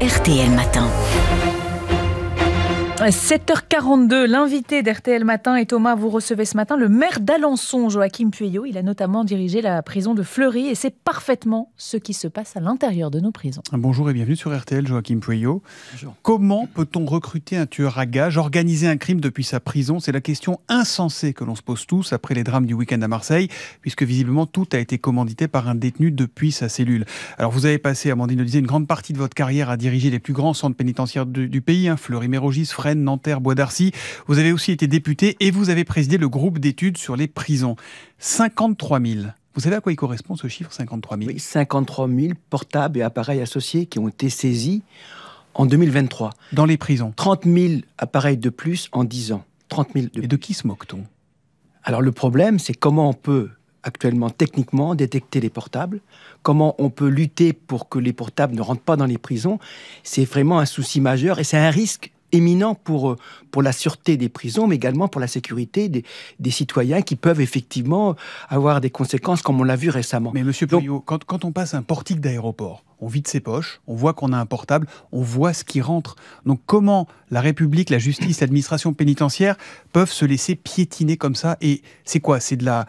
RTL Matin. 7h42, l'invité d'RTL Matin et Thomas, vous recevez ce matin le maire d'Alençon, Joachim Pueyo. Il a notamment dirigé la prison de Fleury et c'est parfaitement ce qui se passe à l'intérieur de nos prisons. Bonjour et bienvenue sur RTL, Joachim Pueyo. Comment peut-on recruter un tueur à gage, organiser un crime depuis sa prison C'est la question insensée que l'on se pose tous après les drames du week-end à Marseille, puisque visiblement tout a été commandité par un détenu depuis sa cellule. Alors vous avez passé, Amandine le disait, une grande partie de votre carrière à diriger les plus grands centres pénitentiaires du, pays, hein, Fleury-Mérogis, Fresnes, Nanterre, Bois d'Arcy. Vous avez aussi été député et vous avez présidé le groupe d'études sur les prisons. 53 000. Vous savez à quoi il correspond ce chiffre, 53 000 oui, 53 000 portables et appareils associés qui ont été saisis en 2023. Dans les prisons 30 000 appareils de plus en 10 ans. 30 000 de Et de qui se moque-t-on Alors le problème, c'est comment on peut actuellement techniquement détecter les portables, comment on peut lutter pour que les portables ne rentrent pas dans les prisons, c'est vraiment un souci majeur et c'est un risque éminent pour, euh, pour la sûreté des prisons, mais également pour la sécurité des, citoyens qui peuvent effectivement avoir des conséquences, comme on l'a vu récemment. Mais Monsieur Puyot, quand, quand on passe un portique d'aéroport, on vide ses poches, on voit qu'on a un portable, on voit ce qui rentre. Donc comment la République, la justice, l'administration pénitentiaire peuvent se laisser piétiner comme ça Et c'est quoi C'est de la...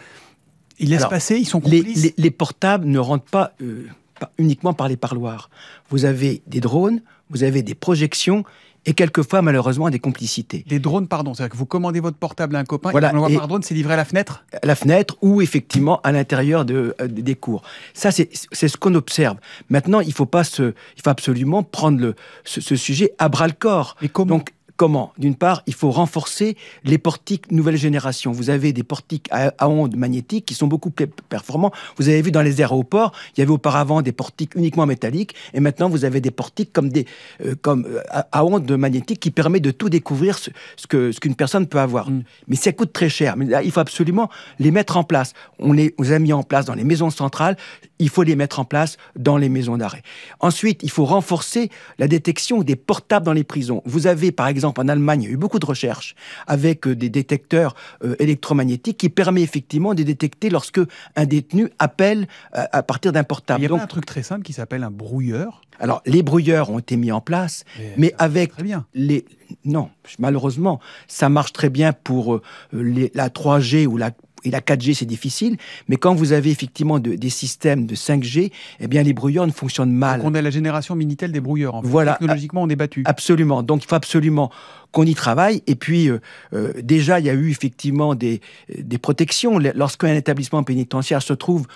Ils laissent passer, ils sont complices les, portables ne rentrent pas, euh, pas uniquement par les parloirs. Vous avez des drones, vous avez des projections et quelquefois malheureusement des complicités. Des drones, pardon, c'est-à-dire que vous commandez votre portable à un copain, voilà, on par drone, c'est livré à la fenêtre à La fenêtre ou effectivement à l'intérieur de, euh, des cours. Ça, c'est ce qu'on observe. Maintenant, il faut pas se, il faut absolument prendre le, ce, sujet à bras le corps. Et comment Comment D'une part, il faut renforcer les portiques nouvelle génération. Vous avez des portiques à, ondes magnétiques qui sont beaucoup plus performants. Vous avez vu dans les aéroports, il y avait auparavant des portiques uniquement métalliques, et maintenant vous avez des portiques comme des euh, comme euh, à, ondes magnétiques qui permet de tout découvrir ce, que ce qu'une personne peut avoir. Mm. Mais ça coûte très cher. Mais là, il faut absolument les mettre en place. on les a mis en place dans les maisons centrales. Il faut les mettre en place dans les maisons d'arrêt. Ensuite, il faut renforcer la détection des portables dans les prisons. Vous avez par exemple en Allemagne, il y a eu beaucoup de recherches avec euh, des détecteurs euh, électromagnétiques qui permettent effectivement de détecter lorsque un détenu appelle euh, à partir d'un portable. Il y a Donc, un truc très simple qui s'appelle un brouilleur. Alors, les brouilleurs ont été mis en place, mais, avec bien. les non, malheureusement, ça marche très bien pour la 3G ou la et la 4G, c'est difficile, mais quand vous avez effectivement des systèmes de 5G, eh bien, les brouilleurs ne fonctionnent mal. Donc on est la génération Minitel des brouilleurs. Voilà. Technologiquement, on est battu. Absolument. Donc, il faut absolument qu'on y travaille. Et puis, euh, euh, déjà, il y a eu effectivement des, des protections. Lorsqu'un établissement pénitentiaire se trouve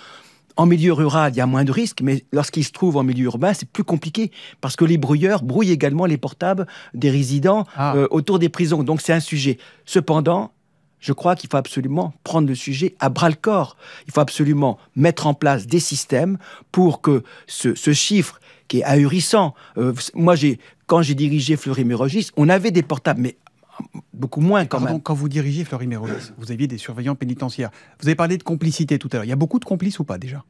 en milieu rural, il y a moins de risques, mais lorsqu'il se trouve en milieu urbain, c'est plus compliqué parce que les brouilleurs brouillent également les portables des résidents ah. euh, autour des prisons. Donc c'est un sujet. Cependant, je crois qu'il faut absolument prendre le sujet à bras le corps. Il faut absolument mettre en place des systèmes pour que ce, chiffre qui est ahurissant, euh, moi j'ai quand j'ai dirigé Fleury-Mérogis, on avait des portables, mais beaucoup moins quand même. Quand vous dirigez Fleury-Mérogis, vous aviez des surveillants pénitentiaires. Vous avez parlé de complicité tout à l'heure. Il y a beaucoup de complices ou pas déjà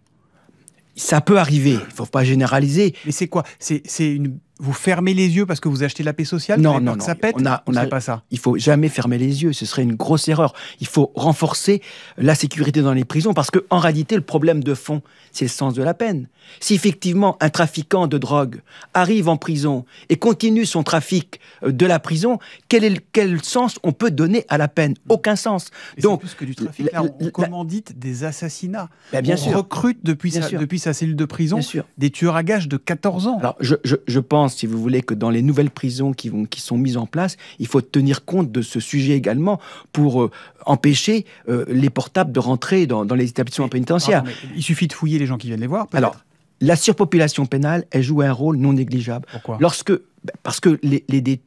ça peut arriver, il ne faut pas généraliser. Mais c'est quoi C'est une vous fermez les yeux parce que vous achetez la paix sociale Non, non, Ça pète on a, on a, pas ça. Il faut jamais fermer les yeux. Ce serait une grosse erreur. Il faut renforcer la sécurité dans les prisons parce que, en réalité, le problème de fond, c'est le sens de la peine. Si effectivement un trafiquant de drogue arrive en prison et continue son trafic euh, de la prison, quel, est sens on peut donner à la peine mmh. Aucun sens. Donc, plus que du trafic. là, on commandite des assassinats. Bah, bien on sûr. recrute depuis, sa, depuis sa cellule de prison des tueurs à gages de 14 ans. Alors, je pense si vous voulez, que dans les nouvelles prisons qui, vont, qui sont mises en place, il faut tenir compte de ce sujet également pour euh, empêcher euh, les portables de rentrer dans, les établissements pénitentiaires. il suffit de fouiller les gens qui viennent les voir. Alors, la surpopulation pénale, elle joue un rôle non négligeable. Lorsque bah, parce que les,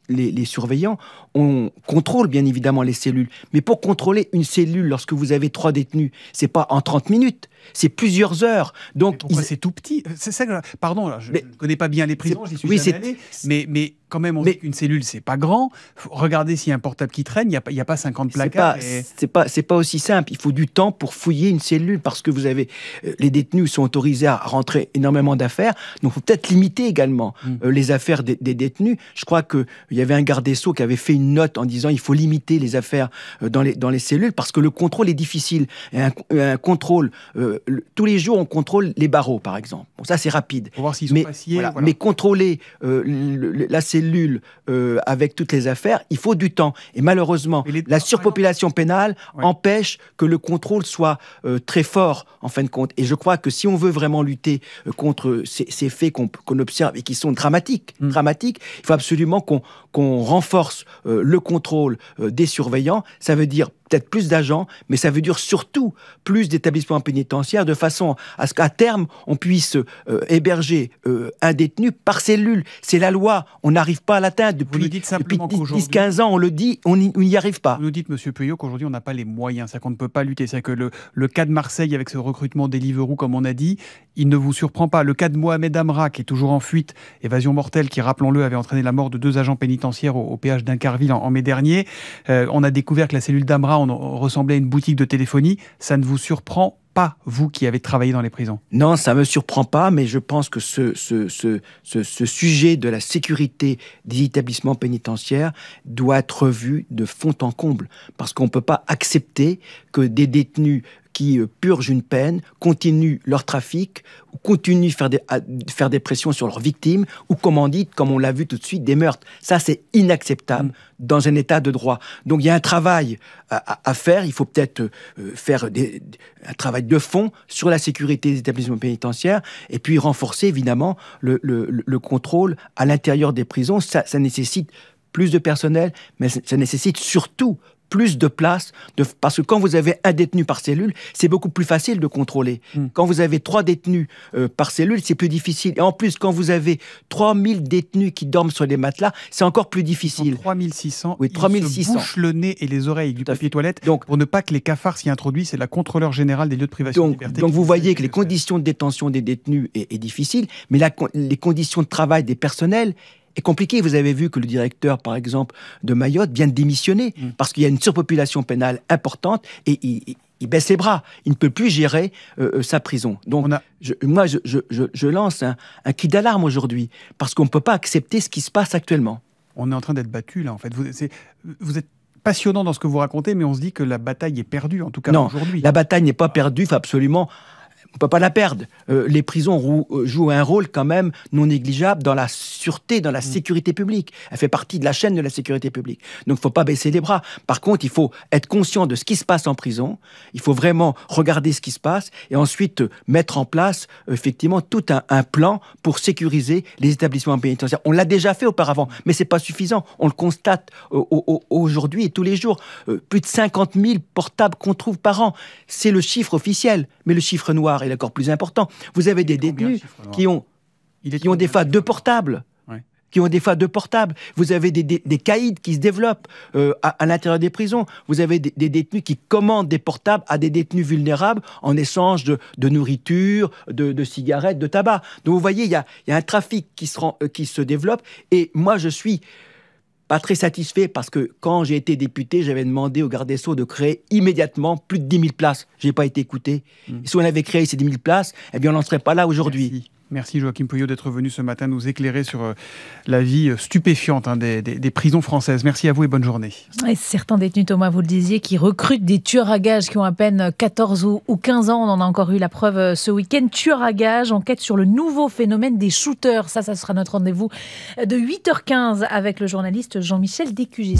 les, surveillants, on contrôle bien évidemment les cellules. Mais pour contrôler une cellule lorsque vous avez trois détenus, c'est pas en 30 minutes, c'est plusieurs heures. Donc c'est tout petit C'est ça. Pardon, je ne connais pas bien les prisons, j'y suis oui, jamais mais, mais quand même, on cellule, c'est pas grand. Regardez s'il y a un portable qui traîne, il n'y a, pas 50 placards. C'est pas, pas, aussi simple. Il faut du temps pour fouiller une cellule parce que vous avez. Euh, les détenus sont autorisés à rentrer énormément d'affaires. Donc, faut peut-être limiter également mmh. euh, les affaires des, des je crois qu'il y avait un garde des Sceaux qui avait fait une note en disant il faut limiter les affaires euh, dans les, dans les cellules parce que le contrôle est difficile. un, contrôle, euh, tous les jours, on contrôle les barreaux, par exemple. ça, c'est rapide. voir Mais contrôler euh, la cellule avec toutes les affaires, il faut du temps. Et malheureusement, la surpopulation pénale empêche que le contrôle soit très fort, en fin de compte. Et je crois que si on veut vraiment lutter contre ces, faits qu'on observe et qui sont dramatiques, mmh. dramatiques, il faut absolument qu'on renforce euh, le contrôle euh, des surveillants. Ça veut dire peut-être plus d'agents, mais ça veut dire surtout plus d'établissements pénitentiaires, de façon à ce qu'à terme, on puisse euh, héberger euh, un détenu par cellule. C'est la loi, on n'arrive pas à l'atteindre. Depuis, depuis 10-15 ans, on le dit, on n'y arrive pas. Vous nous dites, Monsieur Puyot, qu'aujourd'hui, on n'a pas les moyens, c'est qu'on ne peut pas lutter. C'est que le, cas de Marseille, avec ce recrutement des liverous, comme on a dit, il ne vous surprend pas. Le cas de Mohamed Amra, qui est toujours en fuite, évasion mortelle, qui, rappelons-le, avait entraîné la mort de deux agents pénitentiaires au, péage d'Incarville en, mai dernier. Euh, on a découvert que la cellule d'Amra on ressemblait à une boutique de téléphonie. Ça ne vous surprend pas, vous qui avez travaillé dans les prisons Non, ça ne me surprend pas, mais je pense que ce, ce, ce, ce, sujet de la sécurité des établissements pénitentiaires doit être vu de fond en comble, parce qu'on ne peut pas accepter que des détenus qui euh, purgent une peine, continuent leur trafic, continuent faire des, à faire des pressions sur leurs victimes, ou comme on dit, comme on l'a vu tout de suite, des meurtres. Ça, c'est inacceptable dans un état de droit. Donc il y a un travail à, faire. Il faut peut-être euh, faire un travail de fond sur la sécurité des établissements pénitentiaires, et puis renforcer évidemment le, contrôle à l'intérieur des prisons. Ça, ça nécessite plus de personnel, mais ça nécessite surtout plus de place, parce que quand vous avez un détenu par cellule, c'est beaucoup plus facile de contrôler. Hmm. Quand vous avez trois détenus euh, par cellule, c'est plus difficile. Et en plus, quand vous avez 3000 détenus qui dorment sur des matelas, c'est encore plus difficile. 3600, oui, 3600. Ils se bouchent le nez et les oreilles du papier toilette donc, pour ne pas que les cafards s'y introduisent. C'est la contrôleur générale des lieux de privation donc, de liberté. Donc vous voyez que les conditions de détention des détenus est, est difficile, mais les conditions de travail des personnels est compliqué. Vous avez vu que le directeur, par exemple, de Mayotte vient de démissionner mm. parce qu'il y a une surpopulation pénale importante et il, baisse les bras, il ne peut plus gérer euh, euh, sa prison. Donc, moi, je, lance un, un cri d'alarme aujourd'hui, parce qu'on ne peut pas accepter ce qui se passe actuellement. On est en train d'être battu, là, en fait. Vous, vous êtes passionnant dans ce que vous racontez, mais on se dit que la bataille est perdue, en tout cas aujourd'hui. La bataille n'est pas perdue, il faut absolument on peut pas la perdre. Euh, les prisons euh, jouent un rôle quand même non négligeable dans la sûreté, dans la mm. sécurité publique. Elle fait partie de la chaîne de la sécurité publique. Donc, faut pas baisser les bras. Par contre, il faut être conscient de ce qui se passe en prison. Il faut vraiment regarder ce qui se passe et ensuite euh, mettre en place effectivement tout un, plan pour sécuriser les établissements pénitentiaires. On l'a déjà fait auparavant, mais c'est pas suffisant. On le constate aujourd'hui et tous les jours. plus de 50 000 portables qu'on trouve par an, c'est le chiffre officiel, mais le chiffre noir et encore plus important. Vous avez des détenus qui ont, ont des fois de portables qui ont des fois deux portables. Vous avez des, des, caïds qui se développent euh, à, l'intérieur des prisons. Vous avez des, détenus qui commandent des portables à des détenus vulnérables en échange de, de nourriture, de, de, cigarettes, de tabac. Donc vous voyez, il y a, y a, un trafic qui se, euh, qui se développe. Et moi, je suis pas très satisfait parce que quand j'ai été député, j'avais demandé au garde des Sceaux de créer immédiatement plus de 10 000 places. Je n'ai pas été écouté. Hmm. si on avait créé ces 10 000 places, eh bien, on n'en serait pas là aujourd'hui. Merci Joachim Pouillot d'être venu ce matin nous éclairer sur euh, la vie euh, stupéfiante hein, des, des, prisons françaises. Merci à vous et bonne journée. Et certains détenus, Thomas, vous le disiez, qui recrutent des tueurs à gages qui ont à peine 14 ou 15 ans. On en a encore eu la preuve euh, ce week-end. Tueurs à gages, enquête sur le nouveau phénomène des shooters. Ça, ça sera notre rendez-vous de 8h15 avec le journaliste Jean-Michel Décugé.